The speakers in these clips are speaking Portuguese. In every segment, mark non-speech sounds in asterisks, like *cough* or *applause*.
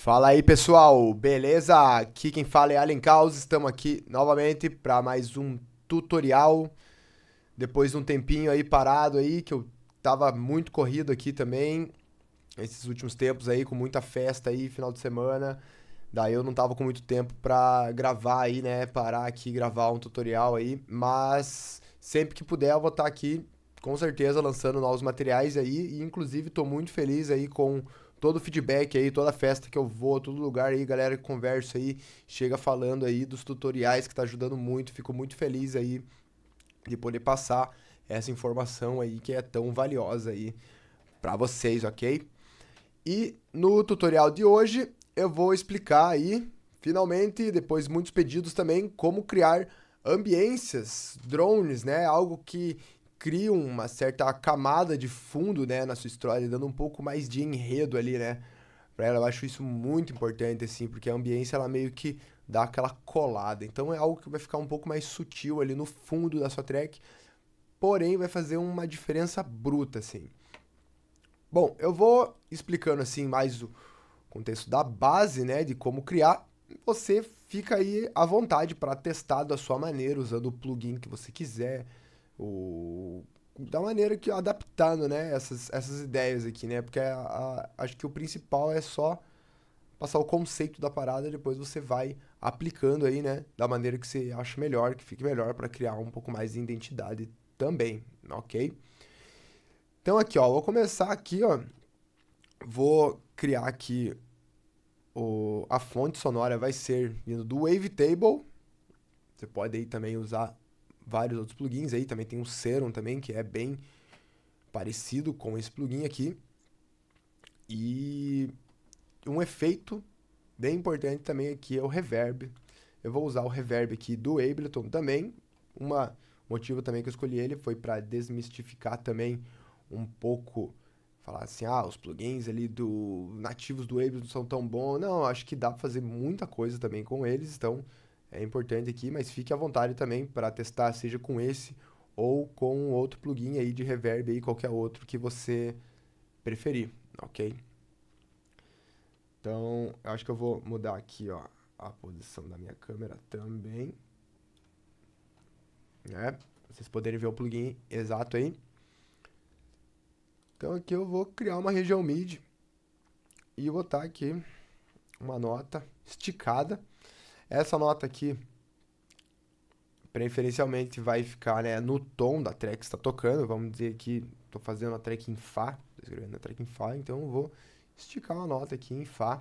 Fala aí pessoal, beleza? Aqui quem fala é Alien Caos, estamos aqui novamente para mais um tutorial. Depois de um tempinho aí parado aí, que eu tava muito corrido aqui também, esses últimos tempos aí, com muita festa aí, final de semana. Daí eu não tava com muito tempo para gravar aí, né, parar aqui gravar um tutorial aí, mas sempre que puder eu vou estar tá aqui com certeza lançando novos materiais aí e inclusive tô muito feliz aí com todo o feedback aí, toda festa que eu vou, todo lugar aí, galera que conversa aí, chega falando aí dos tutoriais que tá ajudando muito, fico muito feliz aí de poder passar essa informação aí que é tão valiosa aí para vocês, ok? E no tutorial de hoje eu vou explicar aí, finalmente, depois muitos pedidos também, como criar ambiências, drones, né? Algo que cria uma certa camada de fundo, né, na sua história, dando um pouco mais de enredo ali, né, para ela. Eu acho isso muito importante, assim, porque a ambiência, ela meio que dá aquela colada. Então é algo que vai ficar um pouco mais sutil ali no fundo da sua track, porém vai fazer uma diferença bruta, assim. Bom, eu vou explicando assim mais o contexto da base, né, de como criar. Você fica aí à vontade para testar da sua maneira, usando o plugin que você quiser, o da maneira que adaptando, né, essas, essas ideias aqui, né? Porque a, a, acho que o principal é só passar o conceito da parada, depois você vai aplicando aí, né, da maneira que você acha melhor, que fique melhor para criar um pouco mais de identidade também, OK? Então aqui, ó, vou começar aqui, ó. Vou criar aqui o, a fonte sonora vai ser vindo do Wavetable. Você pode aí também usar vários outros plugins aí, também tem o Serum também, que é bem parecido com esse plugin aqui. E um efeito bem importante também aqui é o reverb. Eu vou usar o reverb aqui do Ableton também. Uma motivo também que eu escolhi ele foi para desmistificar também um pouco falar assim, ah, os plugins ali do nativos do Ableton são tão bons. Não, acho que dá para fazer muita coisa também com eles, então é importante aqui, mas fique à vontade também para testar, seja com esse ou com outro plugin aí de reverb aí, qualquer outro que você preferir, ok? Então, eu acho que eu vou mudar aqui, ó, a posição da minha câmera também, né? Vocês poderem ver o plugin exato aí. Então aqui eu vou criar uma região MIDI e botar aqui uma nota esticada essa nota aqui, preferencialmente, vai ficar né, no tom da track que está tocando. Vamos dizer que estou fazendo a track em Fá, estou escrevendo a track em Fá, então vou esticar uma nota aqui em Fá,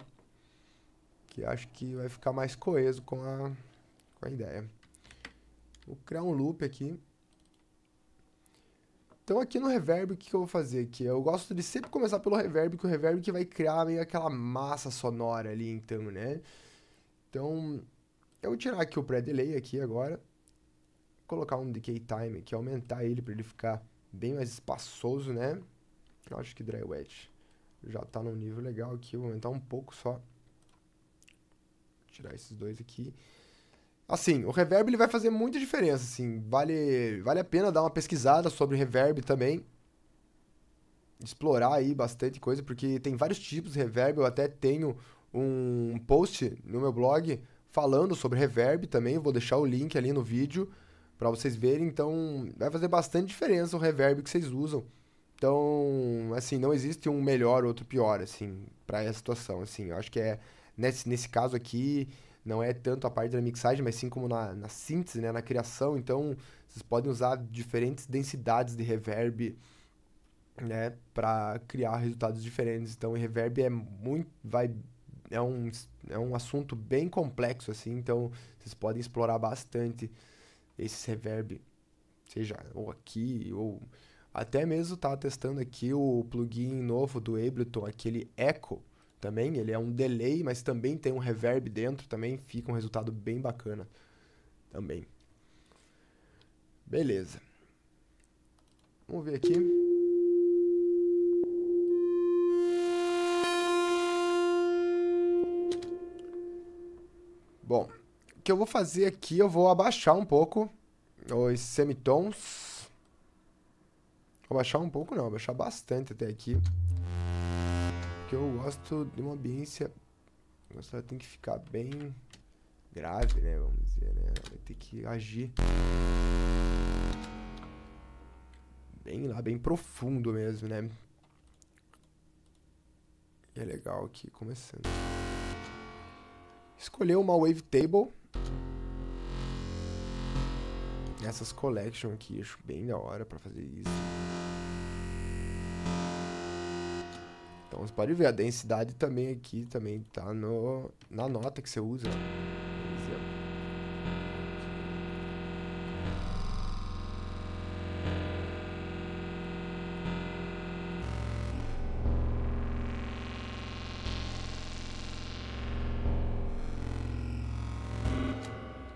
que acho que vai ficar mais coeso com a, com a ideia. Vou criar um loop aqui. Então aqui no reverb, o que, que eu vou fazer aqui? Eu gosto de sempre começar pelo reverb, que o reverb que vai criar meio aquela massa sonora ali, então, né? Então, eu vou tirar aqui o pré-delay aqui agora, colocar um decay time aqui, aumentar ele para ele ficar bem mais espaçoso, né? Eu acho que dry wet já está num nível legal aqui, vou aumentar um pouco só. tirar esses dois aqui. Assim, o reverb ele vai fazer muita diferença, assim, vale, vale a pena dar uma pesquisada sobre reverb também. Explorar aí bastante coisa, porque tem vários tipos de reverb, eu até tenho um post no meu blog falando sobre reverb também. Vou deixar o link ali no vídeo para vocês verem. Então, vai fazer bastante diferença o reverb que vocês usam. Então, assim, não existe um melhor outro pior, assim, para essa situação. Assim, eu acho que é nesse, nesse caso aqui não é tanto a parte da mixagem, mas sim como na, na síntese, né, na criação. Então, vocês podem usar diferentes densidades de reverb, né, para criar resultados diferentes. Então, o reverb é muito vai é um, é um assunto bem complexo, assim, então vocês podem explorar bastante esse reverb, seja ou aqui, ou até mesmo tá testando aqui o plugin novo do Ableton, aquele Echo, também, ele é um delay, mas também tem um reverb dentro, também fica um resultado bem bacana também. Beleza. Vamos ver aqui. Bom, o que eu vou fazer aqui, eu vou abaixar um pouco os semitons. Vou abaixar um pouco não, vou abaixar bastante até aqui. Porque eu gosto de uma ambiência... Ela tem que ficar bem grave, né? Vamos dizer, né? Vai ter que agir bem lá, bem profundo mesmo, né? E é legal aqui, começando escolher uma wavetable. Essas collection aqui, acho bem da hora para fazer isso. Então você pode ver, a densidade também aqui também tá no, na nota que você usa.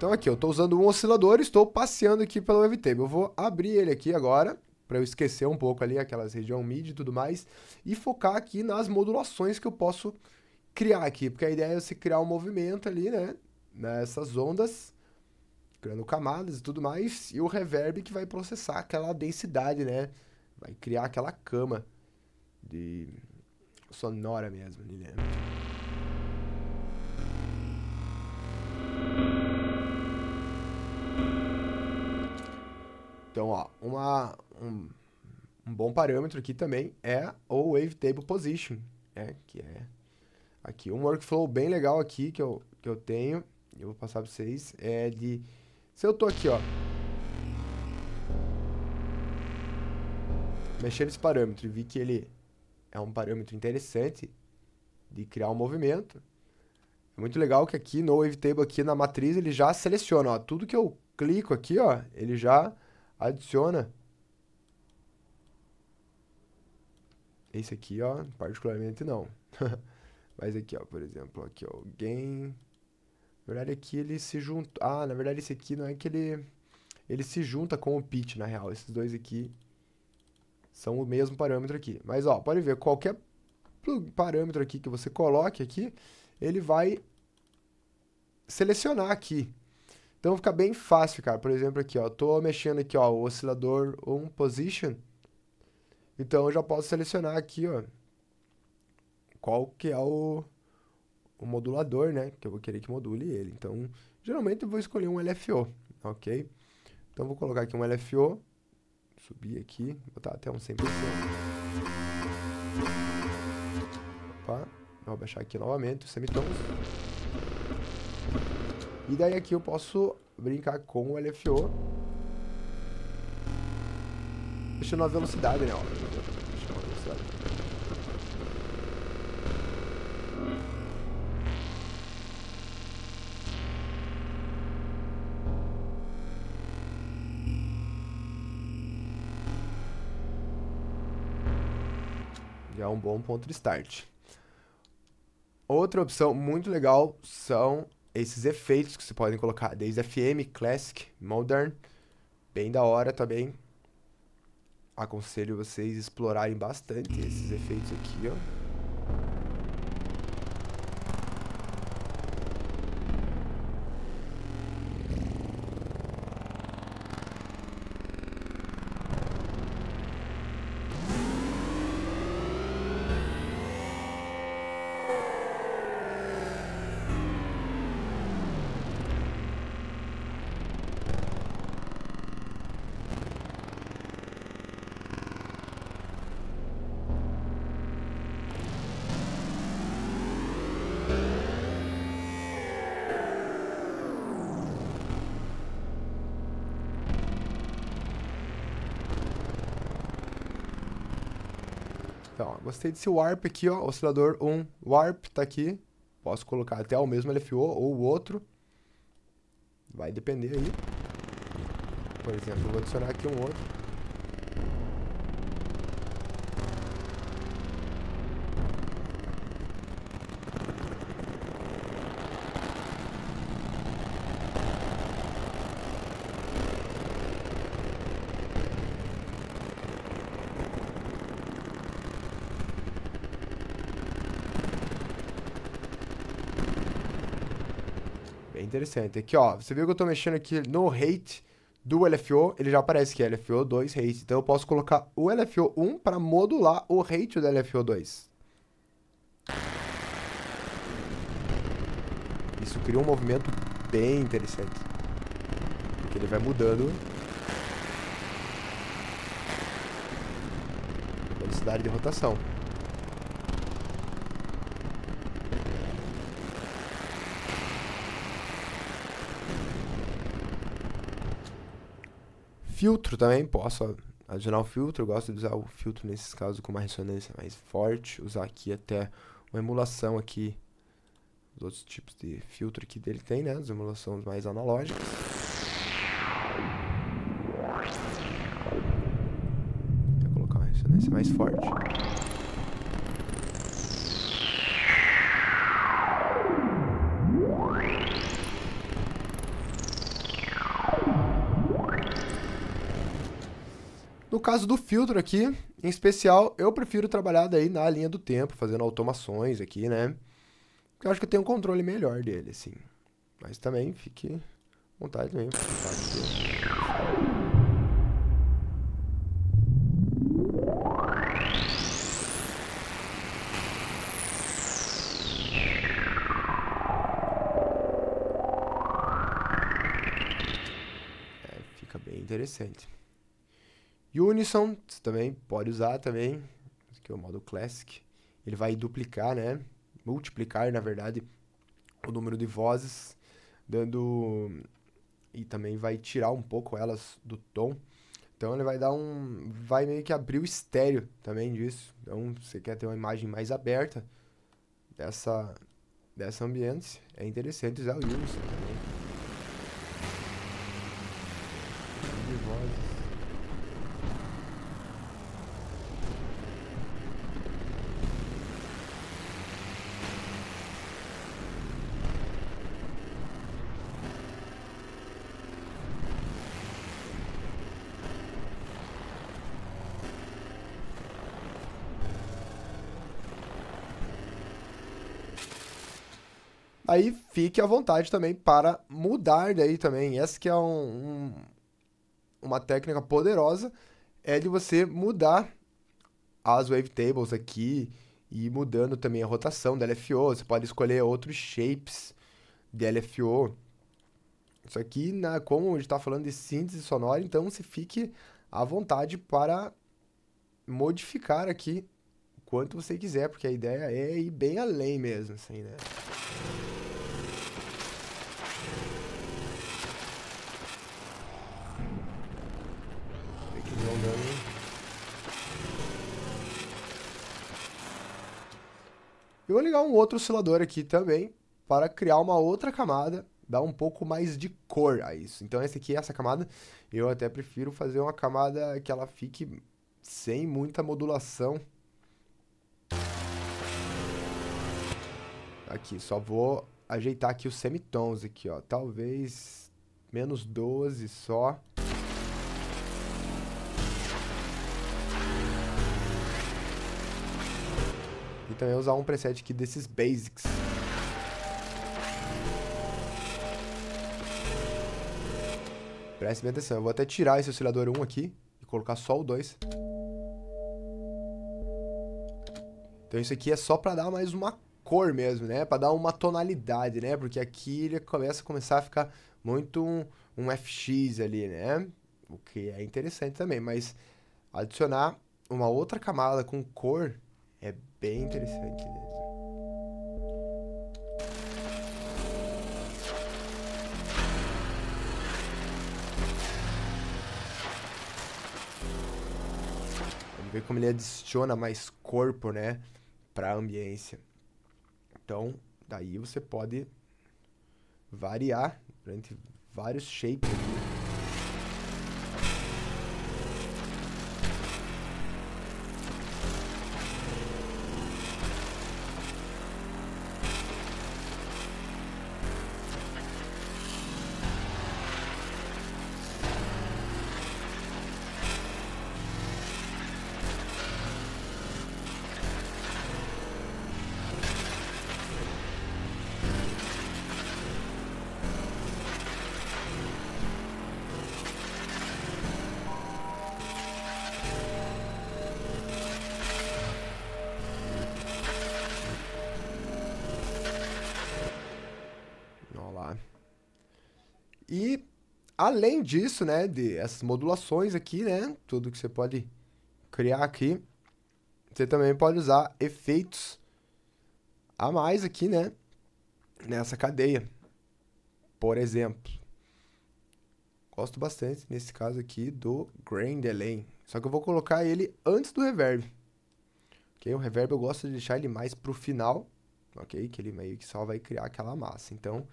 Então aqui, eu estou usando um oscilador e estou passeando aqui pelo wavetable. Eu vou abrir ele aqui agora, para eu esquecer um pouco ali aquelas região MIDI e tudo mais, e focar aqui nas modulações que eu posso criar aqui, porque a ideia é você criar um movimento ali, né, nessas ondas, criando camadas e tudo mais, e o reverb que vai processar aquela densidade, né, vai criar aquela cama de sonora mesmo ali, né. Então, ó, uma, um, um bom parâmetro aqui também é o Wavetable Position, né? Que é aqui um workflow bem legal aqui que eu, que eu tenho, eu vou passar para vocês, é de... Se eu tô aqui, ó, mexendo esse parâmetro e vi que ele é um parâmetro interessante de criar um movimento. É muito legal que aqui no Wavetable, aqui na matriz, ele já seleciona, ó, tudo que eu clico aqui, ó, ele já adiciona esse aqui, ó, particularmente não. *laughs* Mas aqui, ó, por exemplo, aqui, ó, game. Na verdade, aqui ele se junta... Ah, na verdade, esse aqui não é que ele... Ele se junta com o pitch, na real. Esses dois aqui são o mesmo parâmetro aqui. Mas, ó, pode ver, qualquer parâmetro aqui que você coloque aqui, ele vai selecionar aqui então fica bem fácil, cara. Por exemplo, aqui, ó, tô mexendo aqui, ó, o oscilador on position. Então eu já posso selecionar aqui, ó, qual que é o, o modulador, né? Que eu vou querer que module ele. Então, geralmente eu vou escolher um LFO, ok? Então vou colocar aqui um LFO, subir aqui, botar até um 100%. Opa, vou baixar aqui novamente o semitons. E daí aqui eu posso brincar com o LFO. deixa a velocidade, né? velocidade. Já é um bom ponto de start. Outra opção muito legal são esses efeitos que você podem colocar, desde FM, Classic, Modern, bem da hora também. Aconselho vocês explorarem bastante esses efeitos aqui, ó. Então, gostei desse warp aqui, ó, oscilador 1, warp tá aqui. Posso colocar até o mesmo LFO ou o outro. Vai depender aí. Por exemplo, vou adicionar aqui um outro. interessante. Aqui, ó, você viu que eu tô mexendo aqui no rate do LFO, ele já aparece que é LFO 2 rate. Então eu posso colocar o LFO 1 para modular o rate do LFO 2. Isso cria um movimento bem interessante. Porque ele vai mudando velocidade de rotação. Filtro também, posso adicionar o filtro. Eu gosto de usar o filtro nesses casos com uma ressonância mais forte. Usar aqui até uma emulação aqui. Os outros tipos de filtro que dele tem, né? As emulações mais analógicas. Vou colocar uma ressonância mais forte. caso do filtro aqui, em especial, eu prefiro trabalhar daí na linha do tempo, fazendo automações aqui, né? eu acho que eu tenho um controle melhor dele, assim. Mas também fique à vontade é, fica bem interessante o Unison, você também pode usar também, que é o modo Classic. Ele vai duplicar, né? Multiplicar, na verdade, o número de vozes, dando... E também vai tirar um pouco elas do tom. Então ele vai dar um... Vai meio que abrir o estéreo também disso. Então, você quer ter uma imagem mais aberta dessa, dessa ambiente é interessante usar o Unison. aí fique à vontade também para mudar daí também. Essa que é um, um, uma técnica poderosa, é de você mudar as wavetables aqui e mudando também a rotação da LFO. Você pode escolher outros shapes de LFO. Isso aqui, na, como a gente está falando de síntese sonora, então você fique à vontade para modificar aqui quanto você quiser, porque a ideia é ir bem além mesmo, assim, né? vou ligar um outro oscilador aqui também para criar uma outra camada, dar um pouco mais de cor a isso. Então essa aqui, essa camada, eu até prefiro fazer uma camada que ela fique sem muita modulação. Aqui, só vou ajeitar aqui os semitons aqui, ó. Talvez menos 12 só. E também usar um preset aqui desses basics. Preste bem atenção. Eu vou até tirar esse oscilador 1 aqui e colocar só o 2. Então isso aqui é só para dar mais uma cor mesmo, né? Para dar uma tonalidade, né? Porque aqui ele começa a começar a ficar muito um, um FX ali, né? O que é interessante também, mas adicionar uma outra camada com cor é bem interessante mesmo. Vamos ver como ele adiciona mais corpo, né? Pra ambiência. Então, daí você pode variar durante vários shapes aqui. E além disso, né, de essas modulações aqui, né, tudo que você pode criar aqui, você também pode usar efeitos a mais aqui, né, nessa cadeia. Por exemplo, gosto bastante nesse caso aqui do Grand Delay, só que eu vou colocar ele antes do reverb. OK? O reverb eu gosto de deixar ele mais pro final, OK? Que ele meio que só vai criar aquela massa. Então,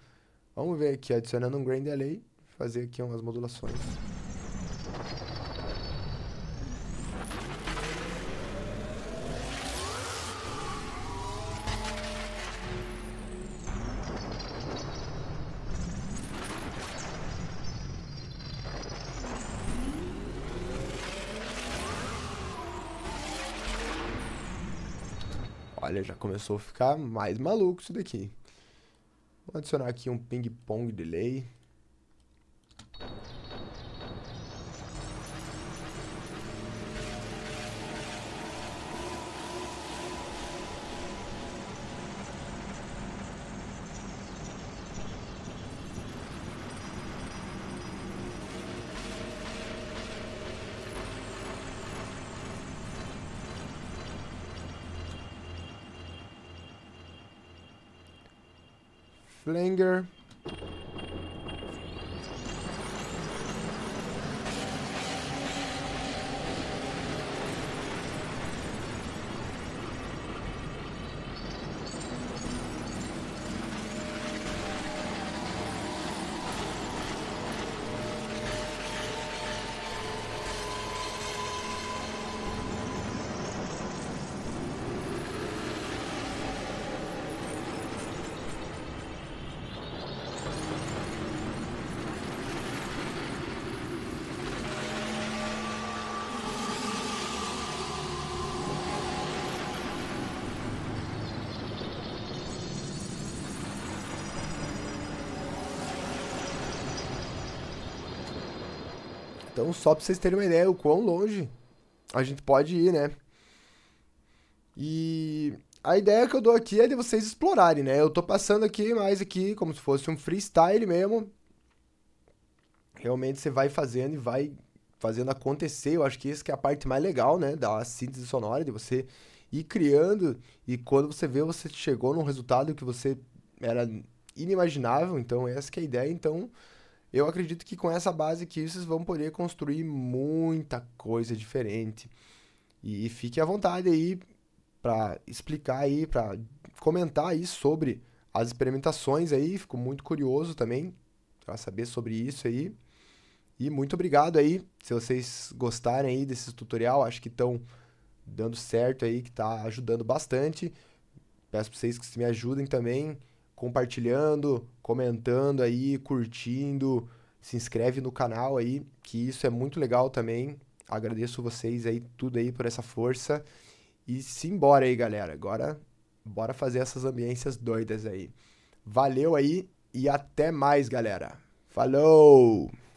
Vamos ver aqui, adicionando um Grand Delay, fazer aqui umas modulações. Olha, já começou a ficar mais maluco isso daqui adicionar aqui um ping-pong delay. Flinger. Então, só pra vocês terem uma ideia o quão longe a gente pode ir, né? E a ideia que eu dou aqui é de vocês explorarem, né? Eu tô passando aqui mais aqui como se fosse um freestyle mesmo. Realmente você vai fazendo e vai fazendo acontecer. Eu acho que isso que é a parte mais legal, né, da síntese sonora de você ir criando e quando você vê você chegou num resultado que você era inimaginável, então essa é a ideia, então eu acredito que com essa base que vocês vão poder construir muita coisa diferente. E fique à vontade aí para explicar aí, para comentar aí sobre as experimentações aí. Fico muito curioso também para saber sobre isso aí. E muito obrigado aí, se vocês gostarem aí desse tutorial, acho que estão dando certo aí, que está ajudando bastante. Peço para vocês que me ajudem também compartilhando, comentando aí, curtindo, se inscreve no canal aí, que isso é muito legal também. Agradeço vocês aí tudo aí por essa força. E simbora aí, galera. Agora bora fazer essas ambiências doidas aí. Valeu aí e até mais, galera. Falou!